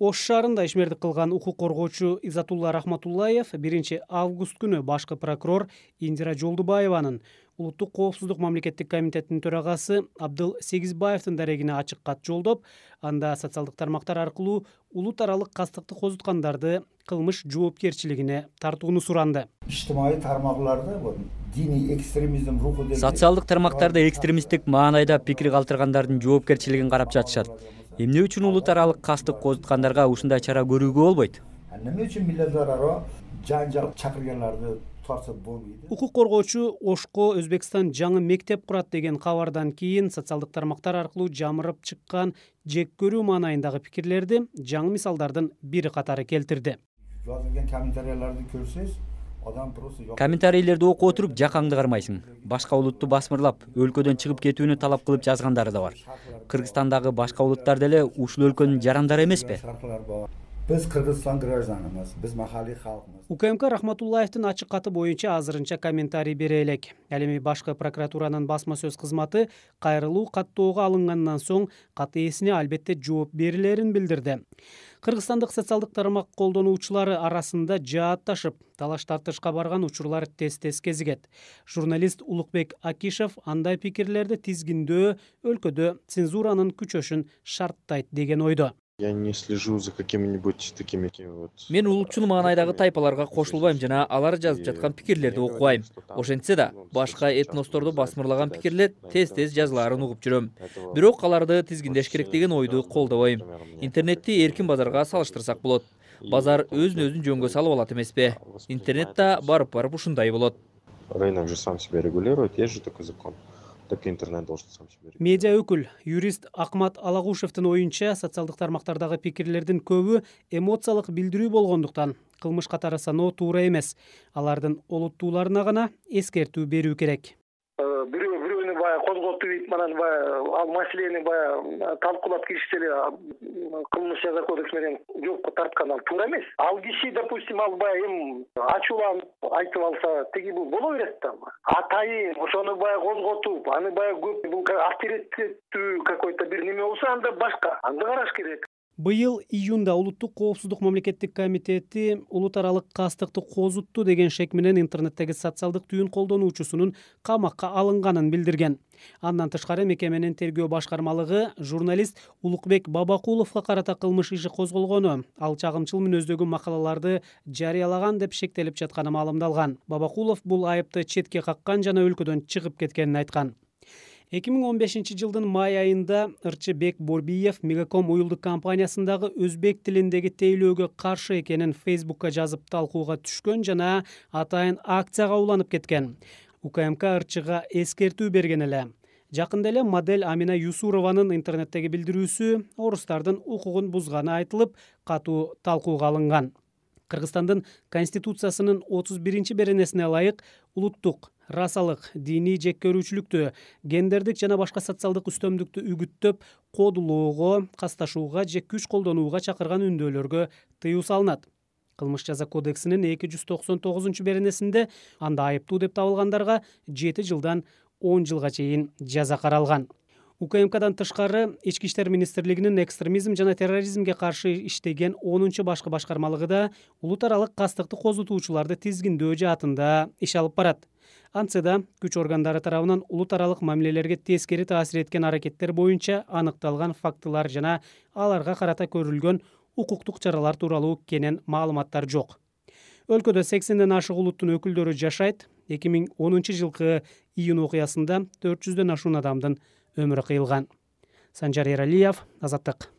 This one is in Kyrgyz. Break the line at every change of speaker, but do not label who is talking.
ош шаарында ишмердик кылган укук коргоочу изатулла рахматуллаев биринчи август күнү башкы прокурор индира жолдубаеванын улуттук коопсуздук мамлекеттик комитетинин төрагасы абдыл сегизбаевдин дарегине ачык кат жолдоп анда социалдык тармактар аркылуу улут аралык кастыкты козуткандарды кылмыш жоопкерчилигине тартууну суранды итмй тармсоциалдык тармактарда экстремисттик маанайда пикир калтыргандардын жоопкерчилигин карап жатышат эмне үчүн улут аралык кастык козуткандарга ушундай чара көрүүгө болбойт нэме үчүн миллаттарро жаңжал чакырганарды укук коргоочу ошко өзбекстан жаңы мектеп курат деген кабардан кийин социалдык тармактар аркылуу жамырып чыккан жек көрүү маанайындагы пикирлерди жаңы мисалдардын бири катары келтирди комментарийлерди окуп отуруп жакаңды кармайсың башка улутту басмырлап өлкөдөн чыгып кетүүнү талап кылып жазгандары да бар кыргызстандагы башка улуттар деле ушул өлкөнүн жарандары эмеспи Біз Қырғызстан гражданымыз, біз махалий халқымыз. УКМК Рахматуллаевтың ачык каты бойынша азырынча комментарий бере элек. Әлеме башкы прокуратуранын басма сөз кызматы кайрылуу каттоого алынгандан соң кат ээсине албетте жооп берилерин билдирди. Кыргызстандык социалдык тармак колдонуучулары арасында жаатташып, талаш тартышка барган учурлар тез тез кезигет. Журналист Улукбек Акишев андай пикирлерди тизгиндөө өлкөдө цензуранын күчөшүн шарттайт деген ойдо я не слежу за какими нибудь такими вот мен улутчул маанайдагы тайпаларга кошулбайм жана алар жазып жаткан пикирлерди окубайм ошентсе да башка этносторду басмырлаган пикирлер тез тез жазыларын угуп жүрөм бирок аларды тизгиндеш керек деген ойду колдобойм интернетти эркин базарга салыштырсак болот базар өзүн өзүн жөнгө салып алат эмеспи интернет да барып барып ушундай болот рынок же сам себя регулирует есть же такой закон медиа өкіл юрист акмат ойынша оюнча социалдык тармактардагы көбі эмоциялық эмоциялык билдирүү болгондуктан қатары катары саноо туура Алардың алардын олуттууларына ғана ескерту беру керек э, козготуп ийип анан баягы ал маселени баягы талкуулап киришсе эле кылмыш жаза кодекс менен жоопко тарткан ал туура эмес ал киши допустим ал баягы эми ачууланып айтып алса тиги бул боло берет да атайын ошону баягы козготуп аны баягы көп бул авторитеттүү какой то бир неме болсо анда башка анды караш керек быйыл июнда улуттук коопсуздук мамлекеттик комитети улут аралык кастыкты козутту деген шек менен интернеттеги социалдык түйүн колдонуучусунун камакка алынганын билдирген андан тышкары мекеменин тергөө башкармалыгы журналист улукбек бабакуловго карата кылмыш иши козголгону ал чагымчыл мүнөздөгү макалаларды жарыялаган деп шектелип жатканы маалымдалган бабакулов бул айыпты четке каккан жана өлкөдөн чыгып кеткенин айткан эки миң он бешинчи жылдын май айында ырчы бек борбиев мegacom уюлдук компаниясындагы өзбек тилиндеги тейлөөгө каршы экенин facebokка жазып талкууга түшкөн жана атайын акцияга уланып кеткен укмк ырчыга эскертүү берген эле жакында эле модель амина юсурованын интернеттеги билдирүүсү орустардын укугун бузганы айтылып катуу талкууга алынган кыргызстандын конституциясынын отуз биринчи беренесине ылайык улуттук расалык диний жек көрүүчүлүктү гендердик жана башка социалдык үстөмдүктү үгүттөп коудулоого касташууга же күч колдонууга чакырган үндөөлөргө тыюу салынат кылмыш жаза кодексинин эки жүз токсон тогузунчу беренесинде анда айыптуу деп табылгандарга жети жылдан он жылга чейин жаза каралган укмкдан тышкары ички иштер министрлигинин экстремизм жана терроризмге каршы иштеген онунчу башкы башкармалыгы да улут аралык кастыкты козутуучуларды тизгиндөө жаатында иш алып барат антсе да күч органдары тарабынан улут аралык мамилелерге тескери таасир эткен аракеттер боюнча аныкталган фактылар жана аларга карата көрүлгөн укуктук чаралар тууралуу кенен маалыматтар жок өлкөдө сексенден ашык улуттун өкүлдөрү жашайт эки миң онунчу жылкы июнь окуясында төрт жүздөн ашуун адамдын өмірі қиылған санжар ералиев азаттық